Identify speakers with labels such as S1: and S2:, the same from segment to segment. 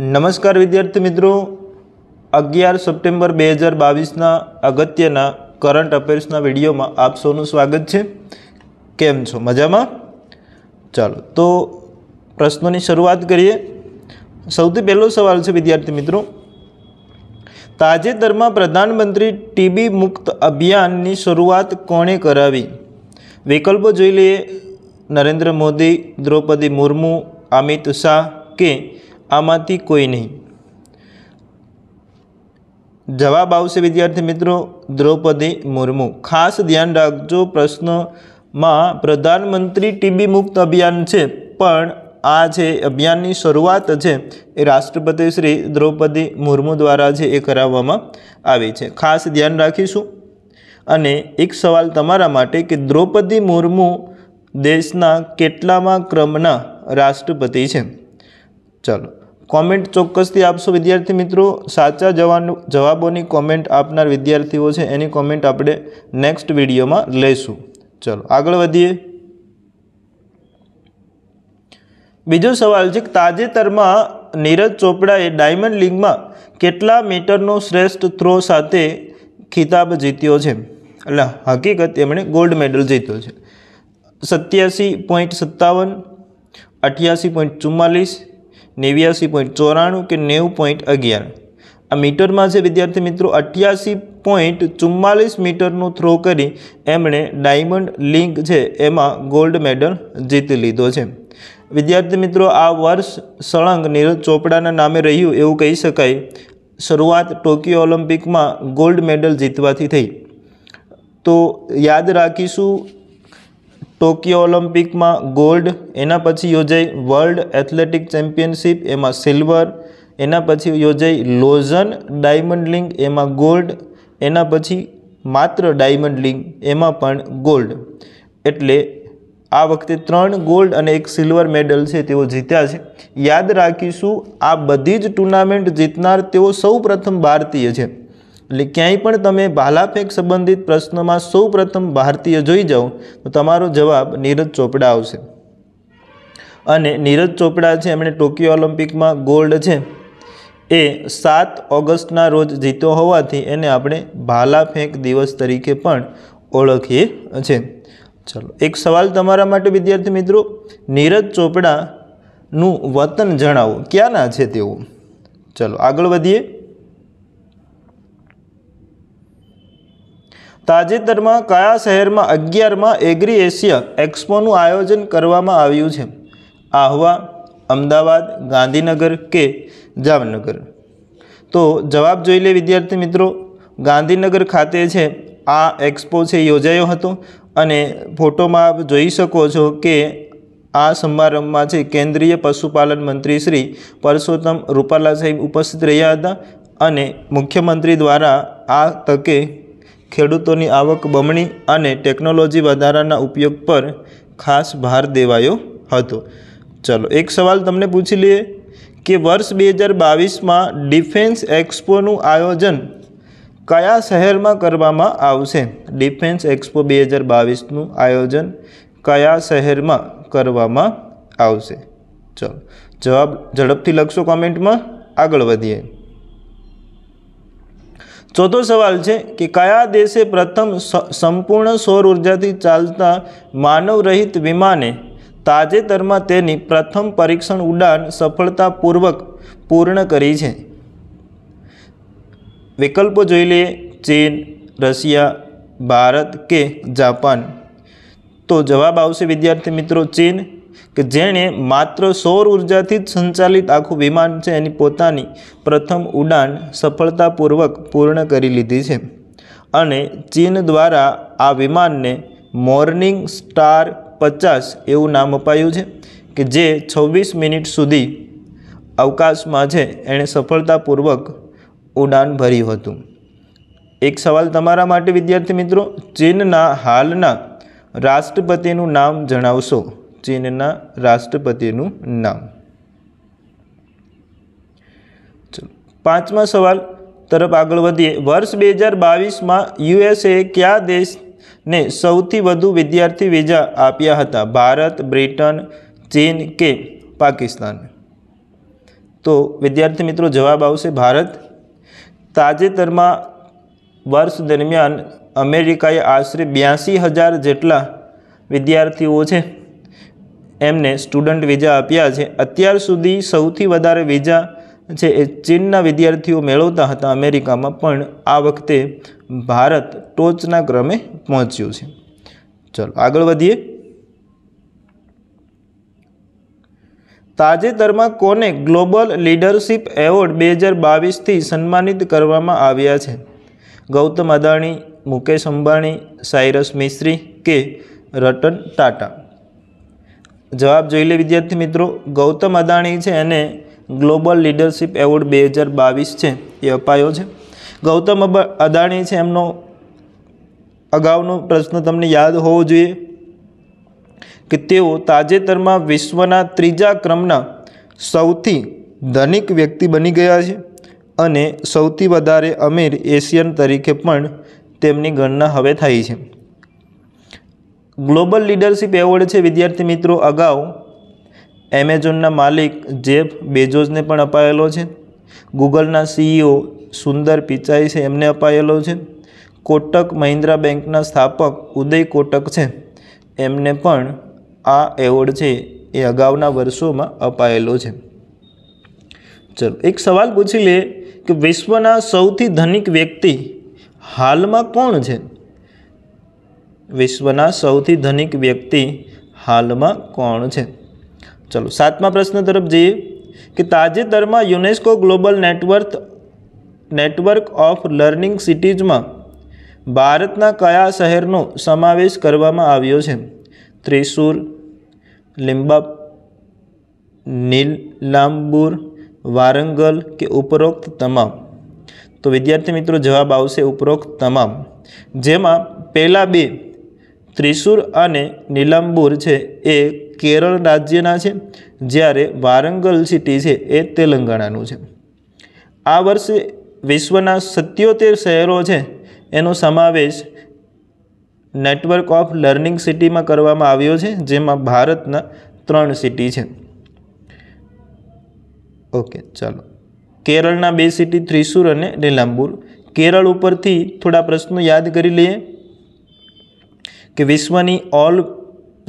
S1: નમસ્કાર વિદ્યાર્થી મિત્રો અગિયાર સપ્ટેમ્બર બે હજાર બાવીસના અગત્યના કરંટ અફેર્સના વિડીયોમાં આપ સૌનું સ્વાગત છે કેમ છો મજામાં ચાલો તો પ્રશ્નોની શરૂઆત કરીએ સૌથી પહેલો સવાલ છે વિદ્યાર્થી મિત્રો તાજેતરમાં પ્રધાનમંત્રી ટીબી મુક્ત અભિયાનની શરૂઆત કોણે કરાવી વિકલ્પો જોઈ લઈએ નરેન્દ્ર મોદી દ્રૌપદી મુર્મુ અમિત શાહ કે આમાંથી કોઈ નહીં જવાબ આવશે વિદ્યાર્થી મિત્રો દ્રૌપદી મુર્મુ ખાસ ધ્યાન રાખજો પ્રશ્નમાં પ્રધાનમંત્રી ટીબી મુક્ત અભિયાન છે પણ આ જે અભિયાનની શરૂઆત છે એ રાષ્ટ્રપતિ શ્રી દ્રૌપદી મુર્મુ દ્વારા છે એ કરાવવામાં આવી છે ખાસ ધ્યાન રાખીશું અને એક સવાલ તમારા માટે કે દ્રૌપદી મુર્મુ દેશના કેટલામાં ક્રમના રાષ્ટ્રપતિ છે ચાલો કોમેન્ટ ચોક્કસથી આપશો વિદ્યાર્થી મિત્રો સાચા જવાનું જવાબોની કોમેન્ટ આપનાર વિદ્યાર્થીઓ છે એની કોમેન્ટ આપણે નેક્સ્ટ વિડીયોમાં લઈશું ચલો આગળ વધીએ બીજો સવાલ છે તાજેતરમાં નીરજ ચોપડાએ ડાયમંડ લીગમાં કેટલા મીટરનો શ્રેષ્ઠ થ્રો સાથે ખિતાબ જીત્યો છે એટલે હકીકત એમણે ગોલ્ડ મેડલ જીત્યો છે સત્યાસી પોઈન્ટ સત્તાવન અઠ્યાસી પોઈન્ટ ચુમ્માલીસ નેવ્યાસી પોઈન્ટ ચોરાણું કે નેવું પોઈન્ટ અગિયાર આ મીટરમાં છે વિદ્યાર્થી મિત્રો અઠ્યાસી પોઈન્ટ ચુમ્માલીસ મીટરનો થ્રો કરી એમણે ડાયમંડ લિંક છે એમાં ગોલ્ડ મેડલ જીતી લીધો છે વિદ્યાર્થી મિત્રો આ વર્ષ સળંગ નીરજ ચોપડાના નામે રહ્યું એવું કહી શકાય શરૂઆત ટોક્યો ઓલિમ્પિકમાં ગોલ્ડ મેડલ જીતવાથી થઈ તો યાદ રાખીશું ટોક્યો ઓલિમ્પિકમાં ગોલ્ડ એના પછી યોજાઈ વર્લ્ડ એથ્લેટિક ચેમ્પિયનશિપ એમાં સિલ્વર એના પછી યોજાઈ લોઝન ડાયમંડ લીગ એમાં ગોલ્ડ એના પછી માત્ર ડાયમંડ લીગ એમાં પણ ગોલ્ડ એટલે આ વખતે ત્રણ ગોલ્ડ અને એક સિલ્વર મેડલ છે તેઓ જીત્યા છે યાદ રાખીશું આ બધી જ ટુર્નામેન્ટ જીતનાર તેઓ સૌ પ્રથમ ભારતીય છે એટલે ક્યાંય પણ તમે ભાલાફેંક સંબંધિત પ્રશ્નમાં સૌ પ્રથમ ભારતીય જોઈ જાઓ તો તમારો જવાબ નીરજ ચોપડા આવશે અને નીરજ ચોપડા છે એમણે ટોક્યો ઓલિમ્પિકમાં ગોલ્ડ છે એ સાત ઓગસ્ટના રોજ જીત્યો હોવાથી એને આપણે ભાલાફેંક દિવસ તરીકે પણ ઓળખીએ છીએ ચલો એક સવાલ તમારા માટે વિદ્યાર્થી મિત્રો નીરજ ચોપડાનું વતન જણાવો ક્યાંના છે તેવું ચલો આગળ વધીએ તાજેતરમાં કયા શહેરમાં અગિયારમાં એગ્રી એશિયા એક્સપોનું આયોજન કરવામાં આવ્યું છે આહવા અમદાવાદ ગાંધીનગર કે જામનગર તો જવાબ જોઈ લે વિદ્યાર્થી મિત્રો ગાંધીનગર ખાતે છે આ એક્સપો છે યોજાયો હતો અને ફોટોમાં આપ જોઈ શકો છો કે આ સમારંભમાં છે કેન્દ્રીય પશુપાલન મંત્રી શ્રી પરસોત્તમ રૂપાલા સાહેબ ઉપસ્થિત રહ્યા હતા અને મુખ્યમંત્રી દ્વારા આ તકે ખેડૂતોની આવક બમણી અને ટેકનોલોજી વધારાના ઉપયોગ પર ખાસ ભાર દેવાયો હતો ચલો એક સવાલ તમને પૂછી લઈએ કે વર્ષ બે હજાર બાવીસમાં ડિફેન્સ એક્સપોનું આયોજન કયા શહેરમાં કરવામાં આવશે ડિફેન્સ એક્સપો બે હજાર બાવીસનું આયોજન કયા શહેરમાં કરવામાં આવશે ચલો જવાબ ઝડપથી લખશો કોમેન્ટમાં આગળ વધીએ ચોથો સવાલ છે કે કયા દેશે પ્રથમ સંપૂર્ણ સૌર ઉર્જાથી ચાલતા માનવરહિત વિમાને તાજેતરમાં તેની પ્રથમ પરીક્ષણ ઉડાન સફળતાપૂર્વક પૂર્ણ કરી છે વિકલ્પો જોઈ લઈએ ચીન રશિયા ભારત કે જાપાન તો જવાબ આવશે વિદ્યાર્થી મિત્રો ચીન કે જેણે માત્ર સૌર ઉર્જાથી જ સંચાલિત આખું વિમાન છે એની પોતાની પ્રથમ ઉડાન સફળતાપૂર્વક પૂર્ણ કરી લીધી છે અને ચીન દ્વારા આ વિમાનને મોર્નિંગ સ્ટાર પચાસ એવું નામ અપાયું છે કે જે છવ્વીસ મિનિટ સુધી અવકાશમાં છે એણે સફળતાપૂર્વક ઉડાન ભર્યું હતું એક સવાલ તમારા માટે વિદ્યાર્થી મિત્રો ચીનના હાલના રાષ્ટ્રપતિનું નામ જણાવશો ચીનના રાષ્ટ્રપતિનું નામ ચલો પાંચમા સવાલ તરફ આગળ વધીએ વર્ષ બે હજાર બાવીસમાં યુએસએ કયા દેશને સૌથી વધુ વિદ્યાર્થી વિઝા આપ્યા હતા ભારત બ્રિટન ચીન કે પાકિસ્તાન તો વિદ્યાર્થી મિત્રો જવાબ આવશે ભારત તાજેતરમાં વર્ષ દરમિયાન અમેરિકાએ આશરે બ્યાસી હજાર જેટલા વિદ્યાર્થીઓ છે એમને સ્ટુડન્ટ વિઝા આપ્યા છે અત્યાર સુધી સૌથી વધારે વિઝા છે એ ચીનના વિદ્યાર્થીઓ મેળવતા હતા અમેરિકામાં પણ આ વખતે ભારત ટોચના ક્રમે પહોંચ્યું છે ચલો આગળ વધીએ તાજેતરમાં કોને ગ્લોબલ લીડરશિપ એવોર્ડ બે હજાર બાવીસથી સન્માનિત કરવામાં આવ્યા છે ગૌતમ અદાણી મુકેશ અંબાણી સાયરસ મિશ્રી કે રતન ટાટા જવાબ જોઈ લે વિદ્યાર્થી મિત્રો ગૌતમ અદાણી છે અને ગ્લોબલ લીડરશિપ એવોર્ડ બે હજાર બાવીસ છે એ અપાયો છે ગૌતમ અદાણી છે એમનો અગાઉનો પ્રશ્ન તમને યાદ હોવો જોઈએ કે તેઓ તાજેતરમાં વિશ્વના ત્રીજા ક્રમના સૌથી ધનિક વ્યક્તિ બની ગયા છે અને સૌથી વધારે અમીર એશિયન તરીકે પણ તેમની ગણના હવે થાય છે ગ્લોબલ લીડરશિપ એવોર્ડ છે વિદ્યાર્થી મિત્રો અગાઉ એમેઝોનના માલિક જેફ બેજોઝને પણ અપાયેલો છે ગૂગલના સીઈઓ સુંદર પિચાઈ છે એમને અપાયેલો છે કોટક મહિન્દ્રા બેંકના સ્થાપક ઉદય કોટક છે એમને પણ આ એવોર્ડ છે એ અગાઉના વર્ષોમાં અપાયેલો છે ચલો એક સવાલ પૂછી લે કે વિશ્વના સૌથી ધનિક વ્યક્તિ હાલમાં કોણ છે વિશ્વના સૌથી ધનિક વ્યક્તિ હાલમાં કોણ છે ચલો સાતમા પ્રશ્ન તરફ જઈએ કે તાજેતરમાં UNESCO global network network of learning સિટીઝમાં ભારતના કયા શહેરનો સમાવેશ કરવામાં આવ્યો છે ત્રિશુર લિમ્બાબ નીલાંબુર વારંગલ કે ઉપરોક્ત તમામ તો વિદ્યાર્થી મિત્રો જવાબ આવશે ઉપરોક્ત તમામ જેમાં પહેલાં બે ત્રિશુર અને નિલંબુર છે એ કેરળ રાજ્યના છે જ્યારે વારંગલ સિટી છે એ તેલંગાણાનું છે આ વર્ષે વિશ્વના સત્યોતેર શહેરો છે એનો સમાવેશ નેટવર્ક ઓફ લર્નિંગ સિટીમાં કરવામાં આવ્યો છે જેમાં ભારતના ત્રણ સિટી છે ઓકે ચાલો કેરળના બે સિટી ત્રિશુર અને નિલામ્બુર કેરળ ઉપરથી થોડા પ્રશ્નો યાદ કરી લઈએ કે વિશ્વની ઓલ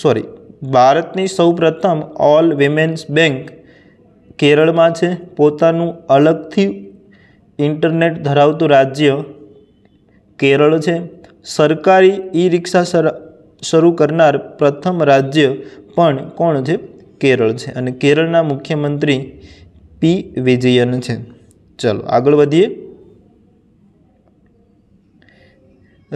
S1: સોરી ભારતની સૌપ્રથમ ઓલ વિમેન્સ બેંક કેરળમાં છે પોતાનું અલગથી ઇન્ટરનેટ ધરાવતું રાજ્ય કેરળ છે સરકારી ઈ રિક્ષા શરૂ કરનાર પ્રથમ રાજ્ય પણ કોણ છે કેરળ છે અને કેરળના મુખ્યમંત્રી પી વિજયન છે ચલો આગળ વધીએ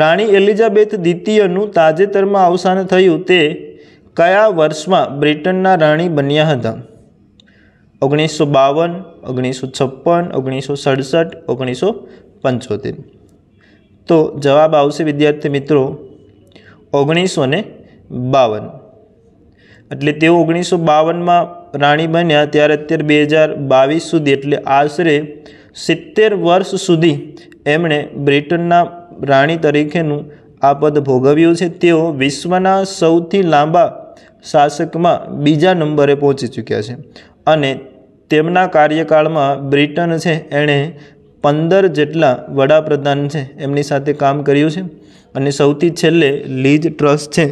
S1: રાણી એલિઝાબેથ દ્વિતીયનું તાજેતરમાં અવસાન થયું તે કયા વર્ષમાં બ્રિટનના રાણી બન્યા હતા ઓગણીસો બાવન ઓગણીસો છપ્પન ઓગણીસો સડસઠ ઓગણીસો પંચોતેર તો જવાબ આવશે વિદ્યાર્થી મિત્રો ઓગણીસો ને બાવન એટલે તેઓ ઓગણીસો બાવનમાં રાણી બન્યા ત્યારે અત્યારે બે હજાર બાવીસ સુધી એટલે આશરે સિત્તેર વર્ષ સુધી એમણે બ્રિટનના રાણી તરીકેનું આ પદ ભોગવ્યું છે તેઓ વિશ્વના સૌથી લાંબા શાસકમાં બીજા નંબરે પહોંચી ચૂક્યા છે અને તેમના કાર્યકાળમાં બ્રિટન છે એણે પંદર જેટલા વડાપ્રધાન છે એમની સાથે કામ કર્યું છે અને સૌથી છેલ્લે લીજ ટ્રસ્ટ છે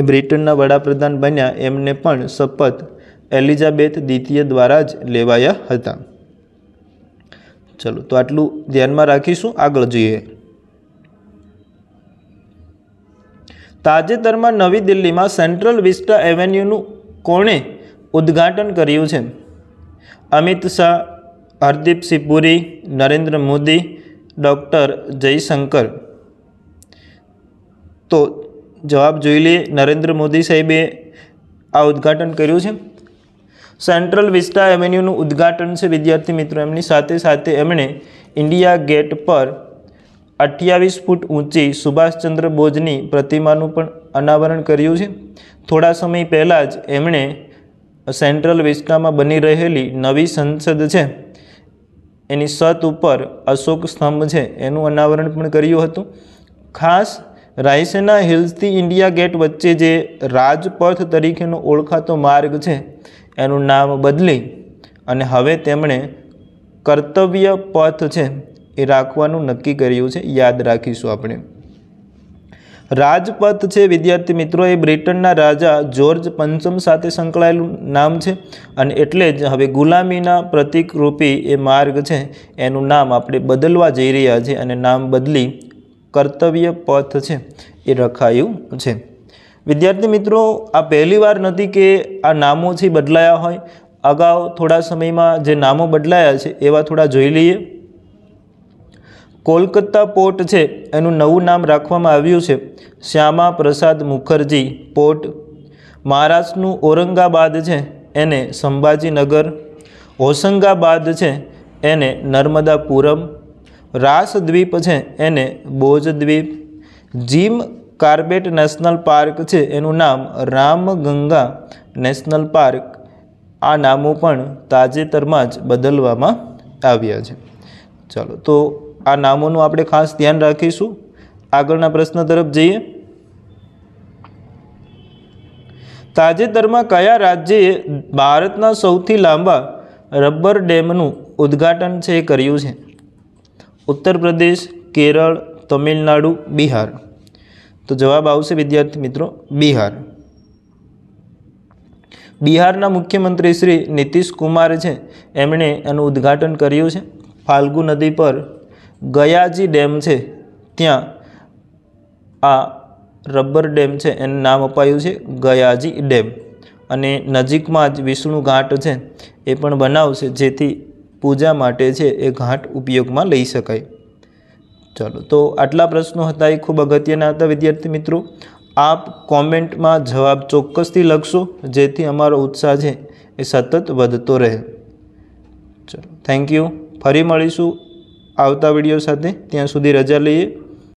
S1: એ બ્રિટનના વડાપ્રધાન બન્યા એમને પણ શપથ એલિઝાબેથ દ્વિતીય દ્વારા જ લેવાયા હતા ચલો તો આટલું ધ્યાનમાં રાખીશું આગળ જોઈએ તાજેતરમાં નવી દિલ્હીમાં સેન્ટ્રલ વિસ્ટા એવેન્યુનું કોણે ઉદ્ઘાટન કર્યું છે અમિત શાહ હરદીપસિંહ પુરી નરેન્દ્ર મોદી ડૉક્ટર જયશંકર તો જવાબ જોઈ લઈએ નરેન્દ્ર મોદી સાહેબે આ ઉદ્ઘાટન કર્યું છે સેન્ટ્રલ વિસ્ટા એવેન્યુનું ઉદ્ઘાટન છે વિદ્યાર્થી મિત્રો એમની સાથે સાથે એમણે ઇન્ડિયા ગેટ પર અઠ્યાવીસ ફૂટ ઊંચી સુભાષચંદ્ર બોઝની પ્રતિમાનું પણ અનાવરણ કર્યું છે થોડા સમય પહેલાં જ એમણે સેન્ટ્રલ વિસ્ટામાં બની રહેલી નવી સંસદ છે એની સત ઉપર અશોક સ્તંભ છે એનું અનાવરણ પણ કર્યું હતું ખાસ રાયસેના હિલ્સથી ઇન્ડિયા ગેટ વચ્ચે જે રાજપથ તરીકેનો ઓળખાતો માર્ગ છે એનું નામ બદલી અને હવે તેમણે કર્તવ્ય પથ છે એ રાખવાનું નક્કી કર્યું છે યાદ રાખીશું આપણે રાજપથ છે વિદ્યાર્થી મિત્રો એ બ્રિટનના રાજા જ્યોર્જ પંચમ સાથે સંકળાયેલું નામ છે અને એટલે જ હવે ગુલામીના પ્રતિકરૂપી એ માર્ગ છે એનું નામ આપણે બદલવા જઈ રહ્યા છે અને નામ બદલી કર્તવ્ય પથ છે એ રખાયું છે વિદ્યાર્થી મિત્રો આ પહેલીવાર નથી કે આ નામોથી બદલાયા હોય અગાઉ થોડા સમયમાં જે નામો બદલાયા છે એવા થોડા જોઈ લઈએ કોલકત્તા પોર્ટ છે એનું નવું નામ રાખવામાં આવ્યું છે શ્યામા પ્રસાદ મુખર્જી પોર્ટ મહારાષ્ટ્રનું ઔરંગાબાદ છે એને સંભાજીનગર હોશંગાબાદ છે એને નર્મદાપુરમ રાસદ્વીપ છે એને બોજદ્વીપ જીમ કાર્બેટ નેશનલ પાર્ક છે એનું નામ રામગંગા નેશનલ પાર્ક આ નામો પણ તાજેતરમાં જ બદલવામાં આવ્યા છે ચાલો તો આ નામોનું આપણે ખાસ ધ્યાન રાખીશું આગળના પ્રશ્ન તરફ જઈએ તાજેતરમાં કયા રાજ્યે ભારતના સૌથી લાંબા રબર ડેમનું ઉદ્ઘાટન છે કર્યું છે ઉત્તર પ્રદેશ કેરળ તમિલનાડુ બિહાર તો જવાબ આવશે વિદ્યાર્થી મિત્રો બિહાર બિહારના મુખ્યમંત્રી શ્રી નીતિશ કુમાર છે એમણે એનું ઉદ્ઘાટન કર્યું છે ફાલ્ગુ નદી પર ગયાજી ડેમ છે ત્યાં આ રબર ડેમ છે એનું નામ અપાયું છે ગયાજી ડેમ અને નજીકમાં જ વિષ્ણુ ઘાટ છે એ પણ બનાવશે જેથી પૂજા માટે છે એ ઘાટ ઉપયોગમાં લઈ શકાય ચાલો તો આટલા પ્રશ્નો હતા એ ખૂબ અગત્યના હતા વિદ્યાર્થી મિત્રો આપ કોમેન્ટમાં જવાબ ચોક્કસથી લખશો જેથી અમારો ઉત્સાહ છે એ સતત વધતો રહે ચાલો થેન્ક યુ ફરી મળીશું આવતા વિડીયો સાથે ત્યાં સુધી રજા લઈએ